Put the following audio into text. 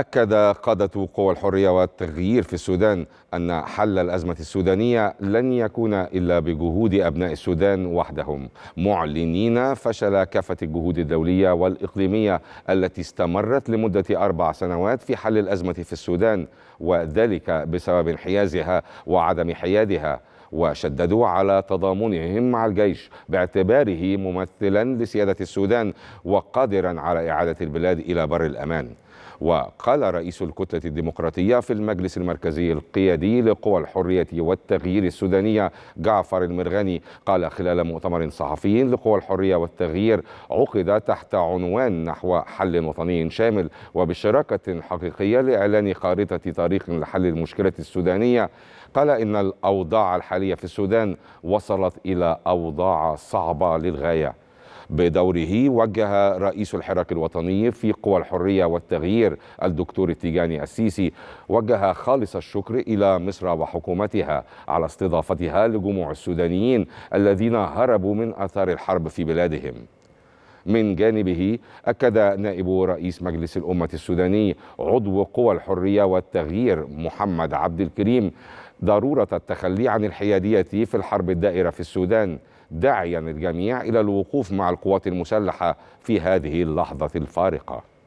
أكد قادة قوى الحرية والتغيير في السودان أن حل الأزمة السودانية لن يكون إلا بجهود أبناء السودان وحدهم معلنين فشل كافة الجهود الدولية والإقليمية التي استمرت لمدة أربع سنوات في حل الأزمة في السودان وذلك بسبب انحيازها وعدم حيادها وشددوا على تضامنهم مع الجيش باعتباره ممثلا لسيادة السودان وقادرا على إعادة البلاد إلى بر الأمان وقال رئيس الكتلة الديمقراطية في المجلس المركزي القيادي لقوى الحرية والتغيير السودانية جعفر المرغني قال خلال مؤتمر صحفي لقوى الحرية والتغيير عقد تحت عنوان نحو حل وطني شامل وبشراكة حقيقية لإعلان خارطة طريق لحل المشكلة السودانية قال إن الأوضاع الحالية في السودان وصلت إلى أوضاع صعبة للغاية بدوره وجه رئيس الحراك الوطني في قوى الحرية والتغيير الدكتور التيجاني السيسي وجه خالص الشكر إلى مصر وحكومتها على استضافتها لجموع السودانيين الذين هربوا من أثار الحرب في بلادهم من جانبه أكد نائب رئيس مجلس الأمة السوداني عضو قوى الحرية والتغيير محمد عبد الكريم ضرورة التخلي عن الحيادية في الحرب الدائرة في السودان داعيا الجميع إلى الوقوف مع القوات المسلحة في هذه اللحظة الفارقة